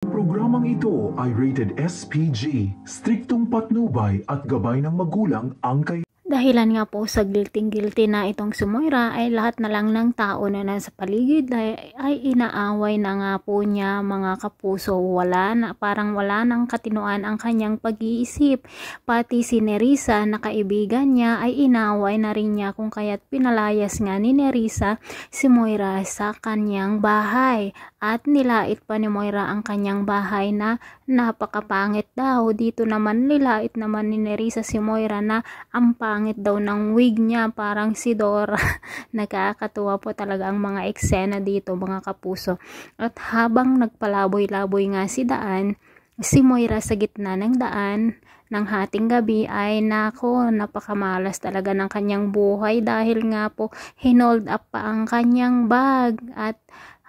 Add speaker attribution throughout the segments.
Speaker 1: Programang ito ay rated SPG, striktong patnubay at gabay ng magulang ang kay Dahilan nga po sa guilty-guilty na itong sumoyra ay lahat na lang ng tao na nasa paligid ay, ay inaaway na nga po niya mga kapuso. Wala na, parang wala nang katinoan ang kanyang pag-iisip. Pati si Nerissa na kaibigan niya ay inaaway na rin niya kung kaya't pinalayas nga ni Nerissa si Moira sa kanyang bahay at nilait pa ni Moira ang kanyang bahay na napakapangit daw. Dito naman nilait naman ni Nerissa si Moira na ang pangit daw ng wig niya parang si Dora. Nakakatuwa po talaga ang mga eksena dito mga kapuso. At habang nagpalaboy-laboy nga si Daan, si Moira sa gitna ng daan, ng hating gabi ay nako napakamalas talaga ng kanyang buhay dahil nga po hinold up pa ang kanyang bag at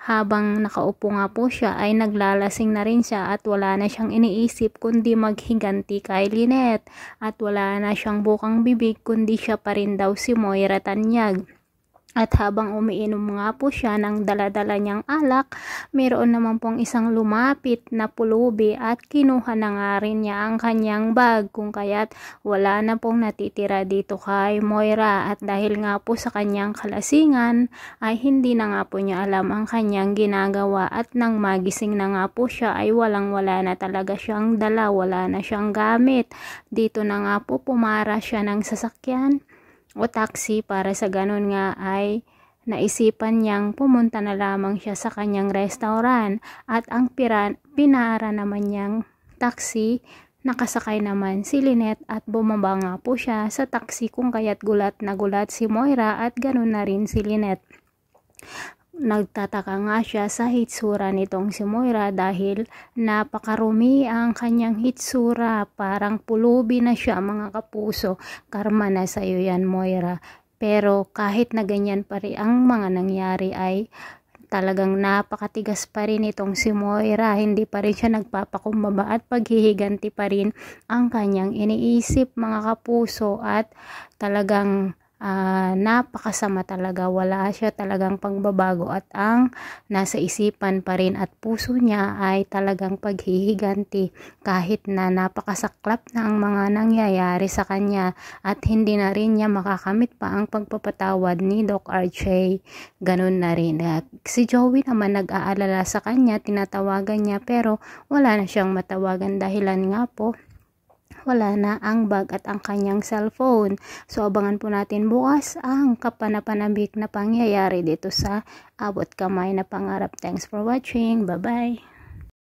Speaker 1: habang nakaupo nga po siya ay naglalasing na rin siya at wala na siyang iniisip kundi maghiganti kay Lynette at wala na siyang bukang bibig kundi siya pa rin daw si Moira Tanyag. At habang umiinom nga po siya ng daladala niyang alak, mayroon naman pong isang lumapit na pulubi at kinuha na nga rin niya ang kanyang bag kung kaya't wala na pong natitira dito kay Moira at dahil nga po sa kanyang kalasingan ay hindi na nga po niya alam ang kanyang ginagawa at nang magising na nga po siya ay walang wala na talaga siyang dala, wala na siyang gamit. Dito na nga po pumara siya ng sasakyan o taxi para sa ganun nga ay naisipan niyang pumunta na lamang siya sa kanyang restaurant at ang piran, pinara naman niyang taxi nakasakay naman si Lynette at bumaba nga po siya sa taxi kung kaya't gulat na gulat si Moira at ganun na rin si Lynette. Nagtataka nga siya sa hitsura nitong si Moira dahil napakarumi ang kanyang hitsura. Parang pulubi na siya mga kapuso. Karma na sa'yo yan Moira. Pero kahit na ganyan pa rin ang mga nangyari ay talagang napakatigas pa rin itong si Moira. Hindi pa rin siya nagpapakumbaba at paghihiganti pa rin ang kanyang iniisip mga kapuso at talagang uh, napakasama talaga. Wala siya talagang pangbabago at ang nasa isipan pa rin at puso niya ay talagang paghihiganti kahit na napakasaklap na ang mga nangyayari sa kanya at hindi na rin niya makakamit pa ang pagpapatawad ni Doc RJ. Ganun na rin. Si Joey naman nag-aalala sa kanya, tinatawagan niya pero wala na siyang matawagan dahilan nga po wala na ang bag at ang kanyang cellphone. So abangan po natin bukas ang kapanapanabik na pangyayari dito sa abot kamay na pangarap. Thanks for watching. Bye-bye.